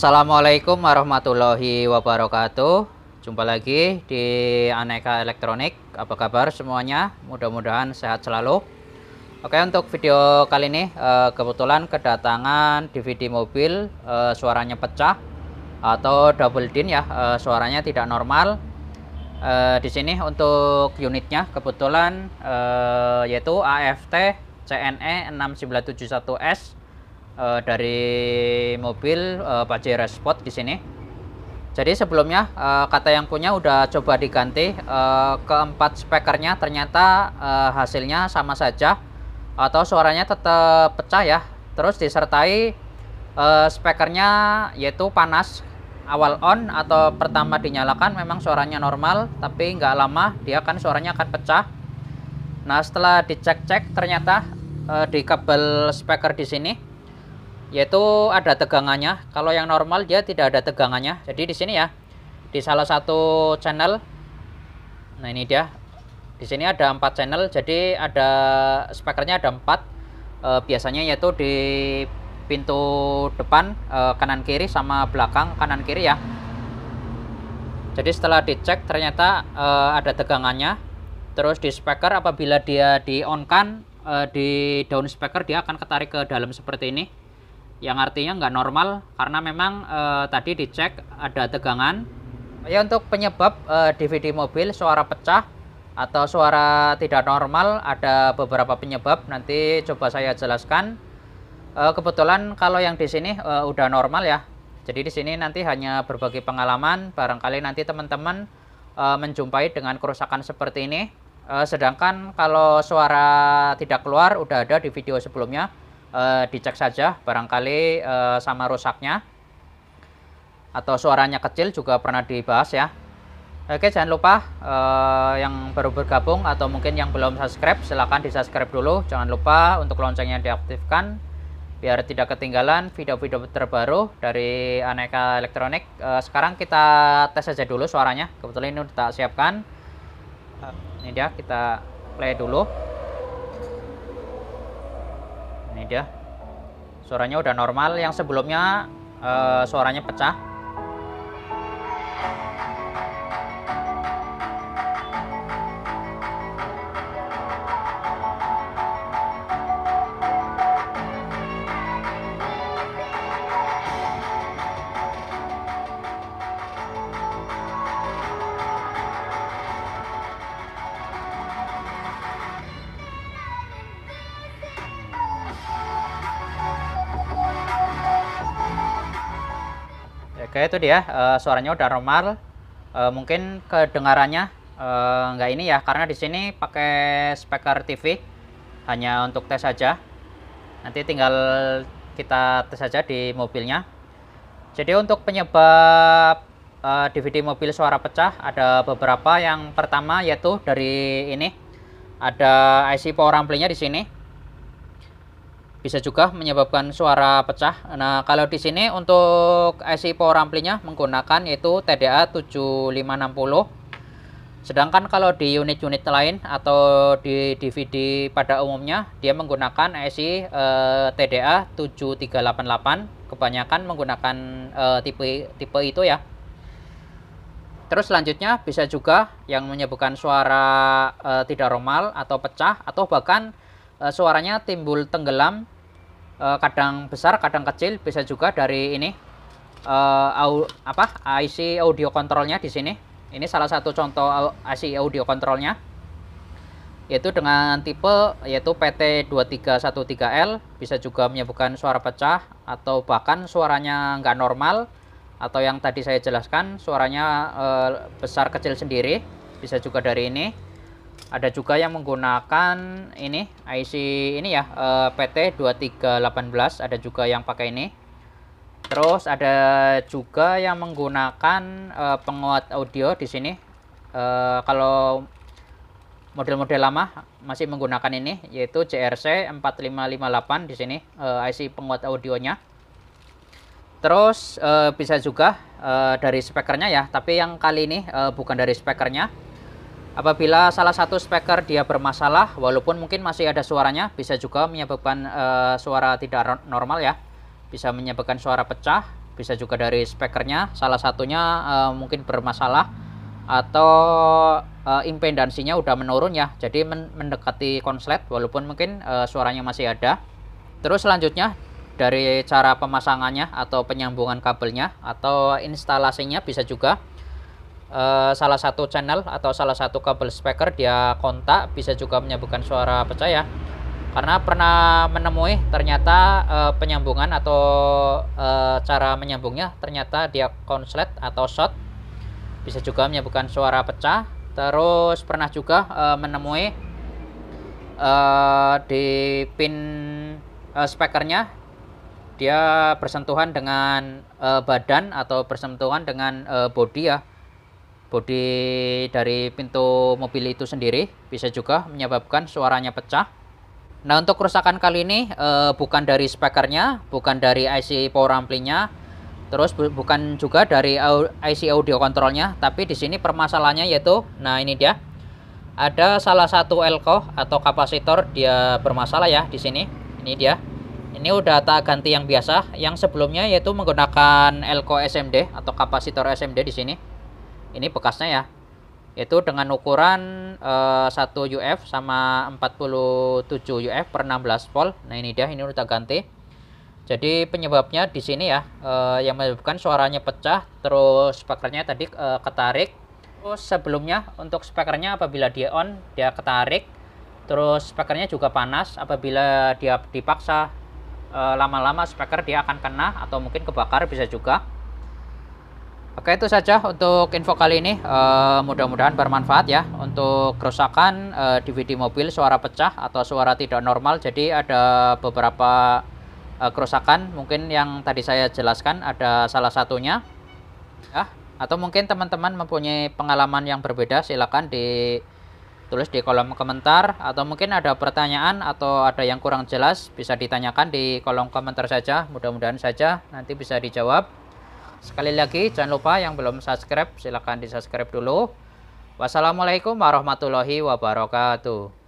Assalamualaikum warahmatullahi wabarakatuh Jumpa lagi di Aneka Elektronik Apa kabar semuanya? Mudah-mudahan sehat selalu Oke untuk video kali ini eh, Kebetulan kedatangan DVD mobil eh, Suaranya pecah Atau double din ya eh, Suaranya tidak normal di sini untuk unitnya kebetulan yaitu AFT CNE 6971S uh, dari mobil uh, Pajero Sport di sini. Jadi sebelumnya uh, kata yang punya udah coba diganti uh, keempat spekernya ternyata uh, hasilnya sama saja atau suaranya tetap pecah ya. Terus disertai uh, spekernya yaitu panas awal on atau pertama dinyalakan memang suaranya normal tapi nggak lama dia kan suaranya akan pecah. Nah setelah dicek-cek ternyata uh, di kabel speaker di sini yaitu ada tegangannya. Kalau yang normal dia tidak ada tegangannya. Jadi di sini ya, di salah satu channel. Nah, ini dia. Di sini ada empat channel, jadi ada spekernya ada empat. E, biasanya yaitu di pintu depan e, kanan kiri sama belakang kanan kiri ya. Jadi setelah dicek ternyata e, ada tegangannya. Terus di speaker apabila dia di on kan di down speaker dia akan ketarik ke dalam seperti ini yang artinya nggak normal karena memang uh, tadi dicek ada tegangan. Ya untuk penyebab uh, eh, DVD mobil suara pecah atau suara tidak normal ada beberapa penyebab nanti coba saya jelaskan. Uh, kebetulan kalau yang di sini uh, udah normal ya. Jadi di sini nanti hanya berbagi pengalaman barangkali nanti teman-teman uh, menjumpai dengan kerusakan seperti ini. Uh, sedangkan kalau suara tidak keluar udah ada di video sebelumnya uh, dicek saja barangkali uh, sama rusaknya atau suaranya kecil juga pernah dibahas ya Oke jangan lupa uh, yang baru bergabung atau mungkin yang belum subscribe silahkan di subscribe dulu jangan lupa untuk loncengnya diaktifkan biar tidak ketinggalan video-video terbaru dari aneka elektronik uh, sekarang kita tes aja dulu suaranya kebetulan ini udah tak siapkan ini dia kita play dulu ini dia suaranya udah normal yang sebelumnya uh, suaranya pecah Oke itu dia uh, suaranya udah normal. Uh, mungkin kedengarannya uh, ini ya karena di sini pakai speaker TV hanya untuk tes saja. Nanti tinggal kita tes saja di mobilnya. Jadi untuk penyebab uh, DVD mobil suara pecah ada beberapa. Yang pertama yaitu dari ini ada IC power ampli di sini bisa juga menyebabkan suara pecah. Nah, kalau di sini untuk IC power amplinya menggunakan yaitu TDA 7560. Sedangkan kalau di unit-unit lain atau di DVD pada umumnya dia menggunakan IC eh, TDA 7388, kebanyakan menggunakan eh, tipe tipe itu ya. Terus selanjutnya bisa juga yang menyebabkan suara eh, tidak normal atau pecah atau bahkan Eh, suaranya timbul tenggelam eh, kadang besar kadang kecil bisa juga dari ini eh, apa IC audio kontrolnya di sini ini salah satu contoh IC audio kontrolnya yaitu dengan tipe yaitu PT2313L bisa juga menyebabkan suara pecah atau bahkan suaranya nggak normal atau yang tadi saya jelaskan suaranya besar kecil sendiri bisa juga dari ini ada juga yang menggunakan ini IC ini ya eh, PT2318 ada juga yang pakai ini terus ada juga yang menggunakan eh, penguat audio di sini eh, kalau model-model lama masih menggunakan ini yaitu CRC 4558 di sini IC penguat audionya terus bisa juga dari spekernya ya tapi yang kali ini bukan dari spekernya. Apabila salah satu speaker dia bermasalah, walaupun mungkin masih ada suaranya, bisa juga menyebabkan uh, suara tidak normal ya. Bisa menyebabkan suara pecah, bisa juga dari speakernya, salah satunya uh, mungkin bermasalah atau uh, impedansinya udah menurun ya. Jadi men mendekati konslet walaupun mungkin uh, suaranya masih ada. Terus selanjutnya dari cara pemasangannya atau penyambungan kabelnya atau instalasinya bisa juga Eh, salah satu channel atau salah satu kabel speaker dia kontak bisa juga menyambungkan suara pecah ya karena pernah menemui ternyata eh, penyambungan atau eh, cara menyambungnya ternyata dia konslet atau shot bisa juga menyambungkan suara pecah terus pernah juga uh, menemui uh, di pin uh, speakernya dia bersentuhan dengan uh, badan atau bersentuhan dengan uh, body ya bodi dari pintu mobil itu sendiri bisa juga menyebabkan suaranya pecah. Nah untuk kerusakan kali ini e, bukan dari spekernya, bukan dari IC power amplinya, terus bu bukan juga dari IC audio kontrolnya, tapi di sini permasalahannya yaitu, nah ini dia, ada salah satu elko atau kapasitor dia bermasalah ya di sini, ini dia. Ini udah tak ganti yang biasa, yang sebelumnya yaitu menggunakan elko SMD atau kapasitor SMD di sini ini bekasnya ya itu dengan ukuran uh, 1 UF sama 47 UF per 16 volt nah ini dia ini udah ganti jadi penyebabnya di sini ya uh, yang menyebabkan suaranya pecah terus speakernya tadi uh, ketarik terus sebelumnya untuk speakernya apabila dia on dia ketarik terus speakernya juga panas apabila dia dipaksa eh, lama-lama speaker dia akan kena atau mungkin kebakar bisa juga Oke itu saja untuk info kali ini e, mudah-mudahan bermanfaat ya untuk kerusakan e, eh, DVD mobil suara pecah atau suara tidak normal jadi ada beberapa e, kerusakan mungkin yang tadi saya jelaskan ada salah satunya ya atau mungkin teman-teman mempunyai pengalaman yang berbeda silakan ditulis di kolom komentar atau mungkin ada pertanyaan atau ada yang kurang jelas bisa ditanyakan di kolom komentar saja mudah-mudahan saja nanti bisa dijawab Sekali lagi jangan lupa yang belum subscribe silahkan di subscribe dulu. Wassalamualaikum warahmatullahi wabarakatuh.